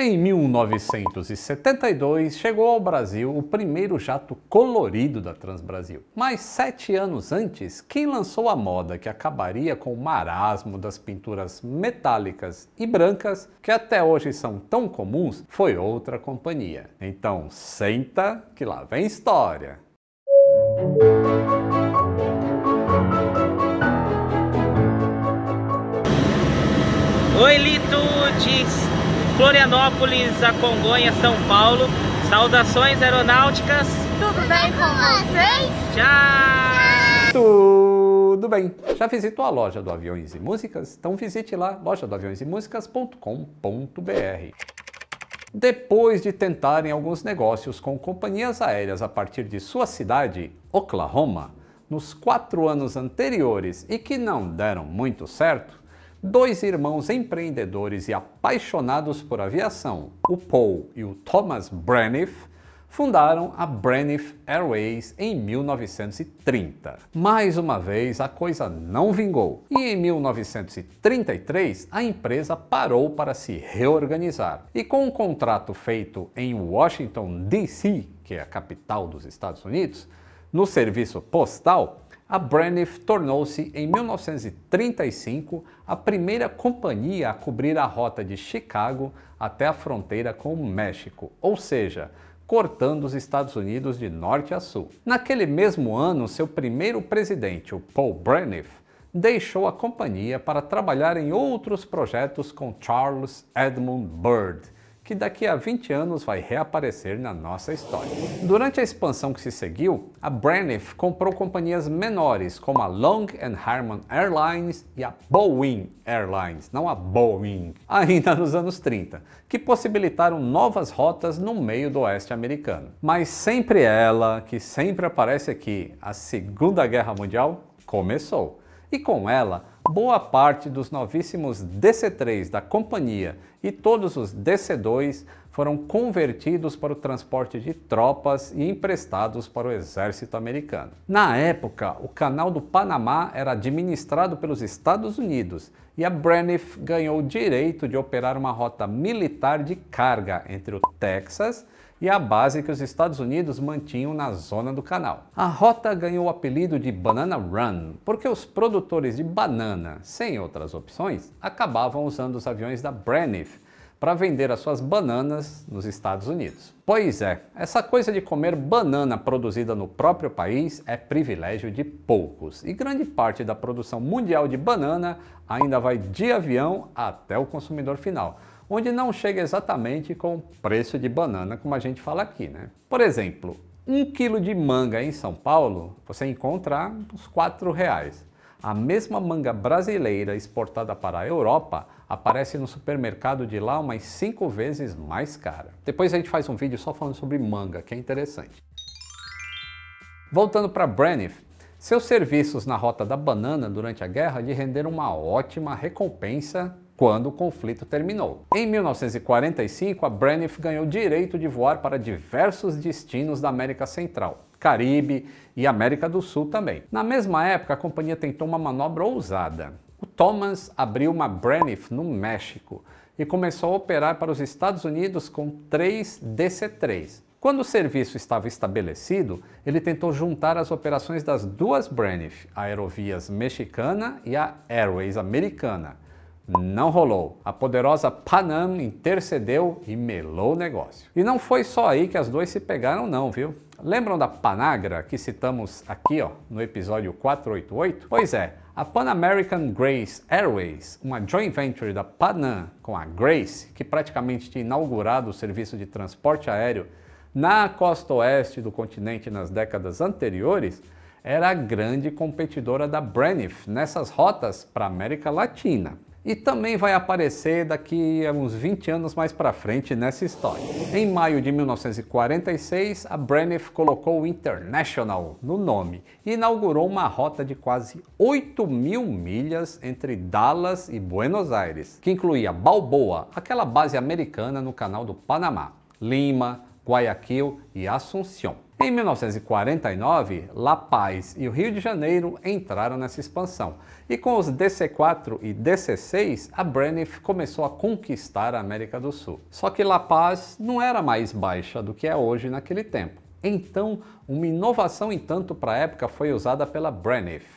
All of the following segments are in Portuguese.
Em 1972, chegou ao Brasil o primeiro jato colorido da Transbrasil. Mas sete anos antes, quem lançou a moda que acabaria com o marasmo das pinturas metálicas e brancas, que até hoje são tão comuns, foi outra companhia. Então, senta que lá vem história! Oi, Litudes! Florianópolis a Congonha, São Paulo. Saudações aeronáuticas. Tudo bem com vocês? Tchau! Tudo bem. Já visitou a loja do Aviões e Músicas? Então visite lá lojadoaviõesemusicas.com.br. Depois de tentarem alguns negócios com companhias aéreas a partir de sua cidade, Oklahoma, nos quatro anos anteriores e que não deram muito certo, Dois irmãos empreendedores e apaixonados por aviação, o Paul e o Thomas Braniff, fundaram a Braniff Airways em 1930. Mais uma vez, a coisa não vingou e em 1933 a empresa parou para se reorganizar. E com um contrato feito em Washington, D.C., que é a capital dos Estados Unidos, no serviço postal, a Braniff tornou-se, em 1935, a primeira companhia a cobrir a rota de Chicago até a fronteira com o México, ou seja, cortando os Estados Unidos de norte a sul. Naquele mesmo ano, seu primeiro presidente, o Paul Braniff, deixou a companhia para trabalhar em outros projetos com Charles Edmund Byrd, que daqui a 20 anos vai reaparecer na nossa história. Durante a expansão que se seguiu, a Braniff comprou companhias menores como a Long and Harmon Airlines e a Boeing Airlines, não a Boeing, ainda nos anos 30, que possibilitaram novas rotas no meio do oeste americano. Mas sempre é ela, que sempre aparece aqui, a Segunda Guerra Mundial começou. E com ela, Boa parte dos novíssimos DC-3 da companhia e todos os DC-2 foram convertidos para o transporte de tropas e emprestados para o exército americano. Na época, o canal do Panamá era administrado pelos Estados Unidos e a Braniff ganhou o direito de operar uma rota militar de carga entre o Texas e a base que os Estados Unidos mantinham na zona do canal. A rota ganhou o apelido de Banana Run porque os produtores de banana, sem outras opções, acabavam usando os aviões da Braniff para vender as suas bananas nos Estados Unidos. Pois é, essa coisa de comer banana produzida no próprio país é privilégio de poucos, e grande parte da produção mundial de banana ainda vai de avião até o consumidor final onde não chega exatamente com preço de banana, como a gente fala aqui, né? Por exemplo, um quilo de manga em São Paulo, você encontra uns R$ reais. A mesma manga brasileira exportada para a Europa aparece no supermercado de lá umas 5 vezes mais cara. Depois a gente faz um vídeo só falando sobre manga, que é interessante. Voltando para Braniff, seus serviços na rota da banana durante a guerra lhe renderam uma ótima recompensa quando o conflito terminou. Em 1945, a Braniff ganhou direito de voar para diversos destinos da América Central, Caribe e América do Sul também. Na mesma época, a companhia tentou uma manobra ousada. O Thomas abriu uma Braniff no México e começou a operar para os Estados Unidos com três DC-3. Quando o serviço estava estabelecido, ele tentou juntar as operações das duas Braniff, a Aerovias mexicana e a Airways americana, não rolou. A poderosa Panam intercedeu e melou o negócio. E não foi só aí que as duas se pegaram não, viu? Lembram da Panagra que citamos aqui, ó, no episódio 488? Pois é, a Pan American Grace Airways, uma joint venture da Panam com a Grace, que praticamente tinha inaugurado o serviço de transporte aéreo na costa oeste do continente nas décadas anteriores, era a grande competidora da Braniff nessas rotas para a América Latina e também vai aparecer daqui a uns 20 anos mais para frente nessa história. Em maio de 1946, a Braniff colocou o International no nome e inaugurou uma rota de quase 8 mil milhas entre Dallas e Buenos Aires, que incluía Balboa, aquela base americana no canal do Panamá, Lima, Guayaquil e Assunción. Em 1949, La Paz e o Rio de Janeiro entraram nessa expansão, e com os DC-4 e DC-6, a Braniff começou a conquistar a América do Sul. Só que La Paz não era mais baixa do que é hoje naquele tempo. Então, uma inovação em tanto para a época foi usada pela Braniff,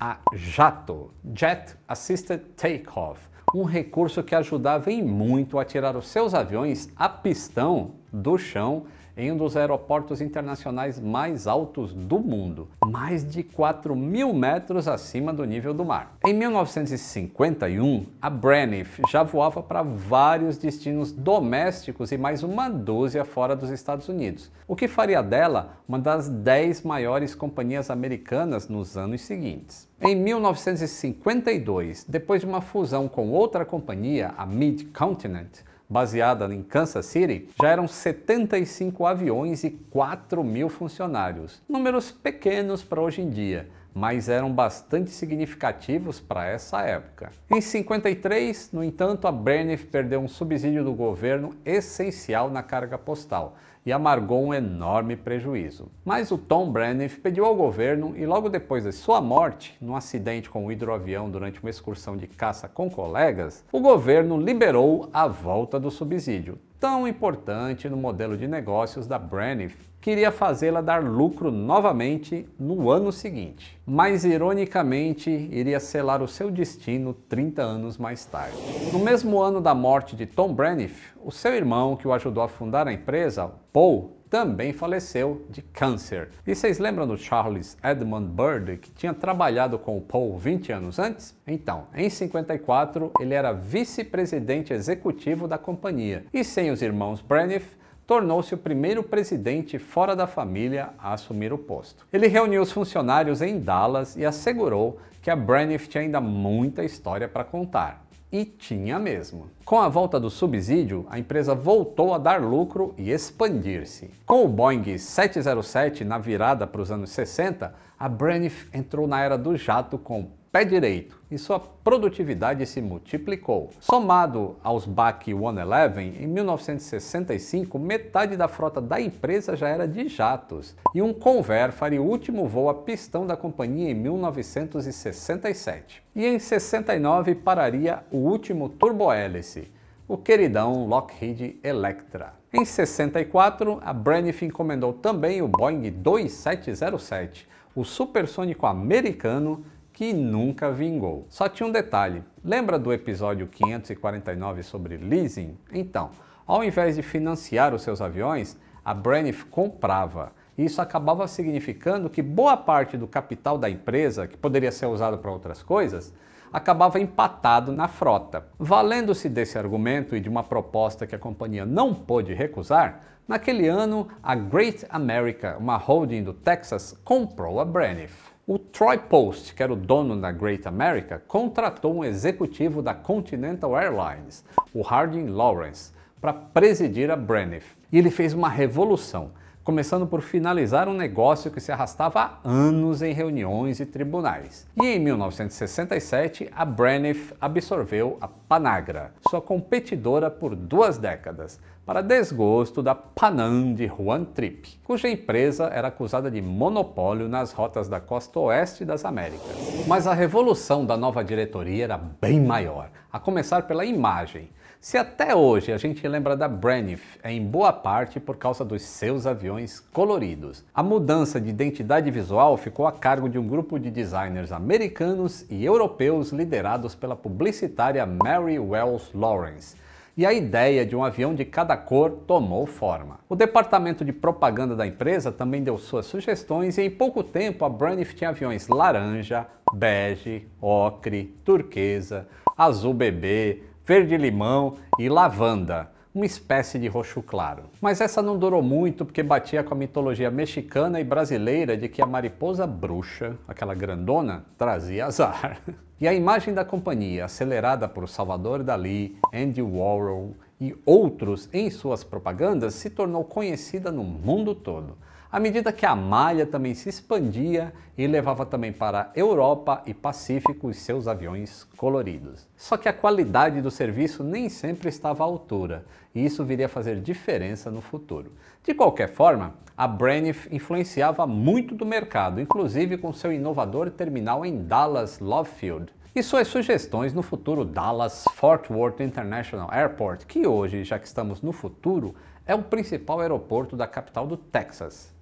a JATO, Jet Assisted Takeoff, um recurso que ajudava em muito a tirar os seus aviões a pistão do chão em um dos aeroportos internacionais mais altos do mundo, mais de 4 mil metros acima do nível do mar. Em 1951, a Braniff já voava para vários destinos domésticos e mais uma dúzia fora dos Estados Unidos, o que faria dela uma das 10 maiores companhias americanas nos anos seguintes. Em 1952, depois de uma fusão com outra companhia, a Mid-Continent, baseada em Kansas City, já eram 75 aviões e 4 mil funcionários. Números pequenos para hoje em dia, mas eram bastante significativos para essa época. Em 53, no entanto, a Braniff perdeu um subsídio do governo essencial na carga postal, e amargou um enorme prejuízo. Mas o Tom Braniff pediu ao governo e logo depois de sua morte, num acidente com um hidroavião durante uma excursão de caça com colegas, o governo liberou a volta do subsídio, tão importante no modelo de negócios da que queria fazê-la dar lucro novamente no ano seguinte. Mas, ironicamente, iria selar o seu destino 30 anos mais tarde. No mesmo ano da morte de Tom Braniff, o seu irmão que o ajudou a fundar a empresa, Paul, também faleceu de câncer. E vocês lembram do Charles Edmund Bird que tinha trabalhado com o Paul 20 anos antes? Então, em 54, ele era vice-presidente executivo da companhia e sem os irmãos Braniff, tornou-se o primeiro presidente fora da família a assumir o posto. Ele reuniu os funcionários em Dallas e assegurou que a Braniff tinha ainda muita história para contar. E tinha mesmo. Com a volta do subsídio, a empresa voltou a dar lucro e expandir-se. Com o Boeing 707 na virada para os anos 60, a Braniff entrou na era do jato com pé direito e sua produtividade se multiplicou. Somado aos BAC 111, em 1965, metade da frota da empresa já era de jatos, e um Convair faria o último voo a pistão da companhia em 1967. E em 69 pararia o último turbohélice, o queridão Lockheed Electra. Em 64, a Braniff encomendou também o Boeing 2707, o supersônico americano que nunca vingou. Só tinha um detalhe. Lembra do episódio 549 sobre leasing? Então, ao invés de financiar os seus aviões, a Braniff comprava. Isso acabava significando que boa parte do capital da empresa, que poderia ser usado para outras coisas, acabava empatado na frota. Valendo-se desse argumento e de uma proposta que a companhia não pôde recusar, naquele ano a Great America, uma holding do Texas, comprou a Braniff. O Troy Post, que era o dono da Great America, contratou um executivo da Continental Airlines, o Harding Lawrence, para presidir a Braniff. E ele fez uma revolução, começando por finalizar um negócio que se arrastava há anos em reuniões e tribunais. E em 1967, a Braniff absorveu a Panagra, sua competidora por duas décadas, para desgosto da Panam de Juan Trippe, cuja empresa era acusada de monopólio nas rotas da costa oeste das Américas. Mas a revolução da nova diretoria era bem maior, a começar pela imagem. Se até hoje a gente lembra da Braniff, é em boa parte por causa dos seus aviões coloridos. A mudança de identidade visual ficou a cargo de um grupo de designers americanos e europeus liderados pela publicitária Mary Wells Lawrence e a ideia de um avião de cada cor tomou forma. O departamento de propaganda da empresa também deu suas sugestões e em pouco tempo a Braniff tinha aviões laranja, bege, ocre, turquesa, azul bebê, verde limão e lavanda uma espécie de roxo claro. Mas essa não durou muito porque batia com a mitologia mexicana e brasileira de que a mariposa bruxa, aquela grandona, trazia azar. E a imagem da companhia, acelerada por Salvador Dali, Andy Warhol e outros em suas propagandas, se tornou conhecida no mundo todo. À medida que a malha também se expandia e levava também para Europa e Pacífico os seus aviões coloridos. Só que a qualidade do serviço nem sempre estava à altura, e isso viria a fazer diferença no futuro. De qualquer forma, a Braniff influenciava muito do mercado, inclusive com seu inovador terminal em Dallas Love Field e suas sugestões no futuro Dallas Fort Worth International Airport, que hoje, já que estamos no futuro, é o principal aeroporto da capital do Texas.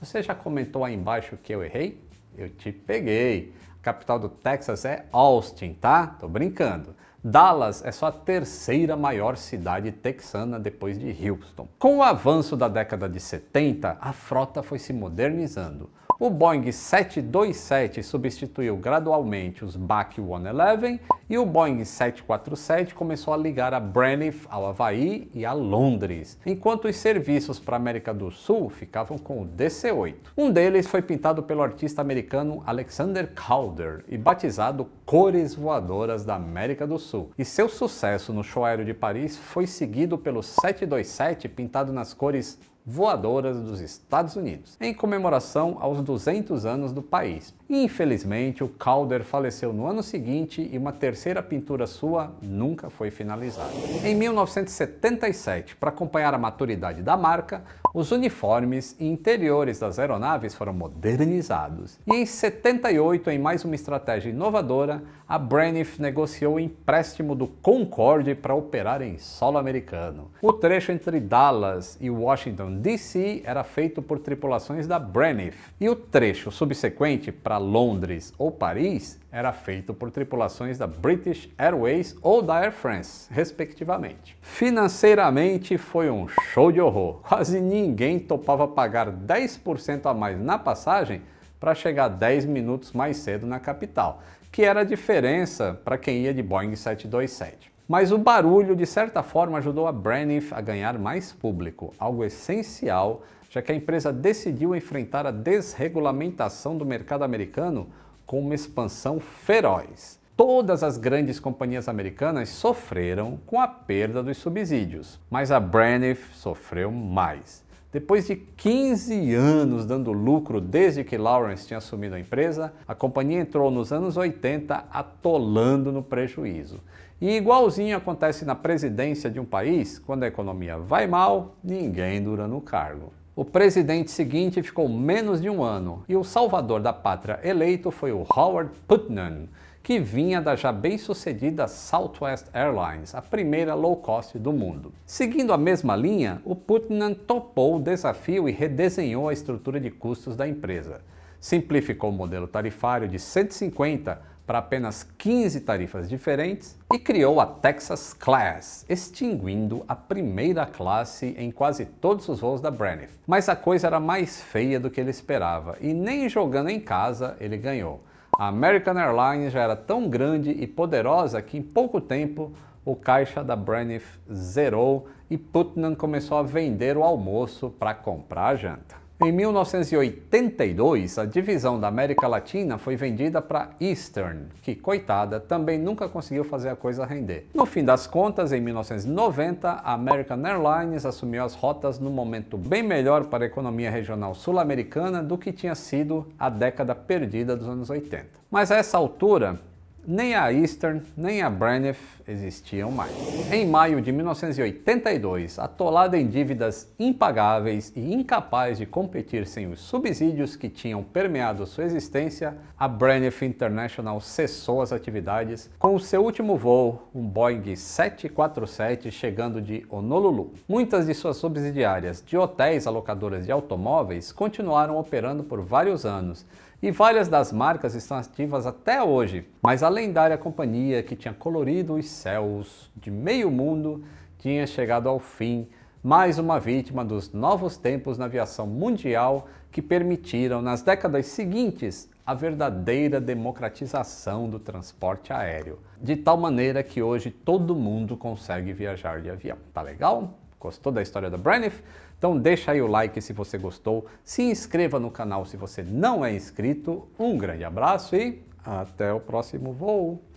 Você já comentou aí embaixo que eu errei? Eu te peguei. A capital do Texas é Austin, tá? Tô brincando. Dallas é só a terceira maior cidade texana depois de Houston. Com o avanço da década de 70, a frota foi se modernizando. O Boeing 727 substituiu gradualmente os BAC 111 e o Boeing 747 começou a ligar a Braniff ao Havaí e a Londres, enquanto os serviços para a América do Sul ficavam com o DC-8. Um deles foi pintado pelo artista americano Alexander Calder e batizado Cores Voadoras da América do Sul. E seu sucesso no show aéreo de Paris foi seguido pelo 727 pintado nas cores voadoras dos Estados Unidos, em comemoração aos 200 anos do país. Infelizmente, o Calder faleceu no ano seguinte e uma terceira pintura sua nunca foi finalizada. Em 1977, para acompanhar a maturidade da marca, os uniformes e interiores das aeronaves foram modernizados. E em 78, em mais uma estratégia inovadora, a Braniff negociou o empréstimo do Concorde para operar em solo americano. O trecho entre Dallas e Washington DC era feito por tripulações da Braniff, e o trecho subsequente para Londres ou Paris era feito por tripulações da British Airways ou da Air France, respectivamente. Financeiramente foi um show de horror. Quase ninguém topava pagar 10% a mais na passagem para chegar 10 minutos mais cedo na capital, que era a diferença para quem ia de Boeing 727. Mas o barulho, de certa forma, ajudou a Braniff a ganhar mais público, algo essencial, já que a empresa decidiu enfrentar a desregulamentação do mercado americano com uma expansão feroz. Todas as grandes companhias americanas sofreram com a perda dos subsídios, mas a Braniff sofreu mais. Depois de 15 anos dando lucro desde que Lawrence tinha assumido a empresa, a companhia entrou nos anos 80 atolando no prejuízo. E igualzinho acontece na presidência de um país, quando a economia vai mal, ninguém dura no cargo. O presidente seguinte ficou menos de um ano e o salvador da pátria eleito foi o Howard Putnam, que vinha da já bem-sucedida Southwest Airlines, a primeira low cost do mundo. Seguindo a mesma linha, o Putnam topou o desafio e redesenhou a estrutura de custos da empresa simplificou o modelo tarifário de 150 para apenas 15 tarifas diferentes e criou a Texas Class, extinguindo a primeira classe em quase todos os voos da Braniff. Mas a coisa era mais feia do que ele esperava e nem jogando em casa ele ganhou. A American Airlines já era tão grande e poderosa que em pouco tempo o caixa da Braniff zerou e Putnam começou a vender o almoço para comprar a janta. Em 1982, a divisão da América Latina foi vendida para Eastern, que, coitada, também nunca conseguiu fazer a coisa render. No fim das contas, em 1990, a American Airlines assumiu as rotas num momento bem melhor para a economia regional sul-americana do que tinha sido a década perdida dos anos 80. Mas a essa altura, nem a Eastern nem a Braniff existiam mais. Em maio de 1982, atolada em dívidas impagáveis e incapaz de competir sem os subsídios que tinham permeado sua existência, a Braniff International cessou as atividades com o seu último voo, um Boeing 747 chegando de Honolulu. Muitas de suas subsidiárias de hotéis alocadoras de automóveis continuaram operando por vários anos, e várias das marcas estão ativas até hoje. Mas a lendária companhia que tinha colorido os céus de meio mundo tinha chegado ao fim, mais uma vítima dos novos tempos na aviação mundial que permitiram, nas décadas seguintes, a verdadeira democratização do transporte aéreo, de tal maneira que hoje todo mundo consegue viajar de avião. Tá legal? Gostou da história da Braniff? Então deixa aí o like se você gostou, se inscreva no canal se você não é inscrito. Um grande abraço e até o próximo voo!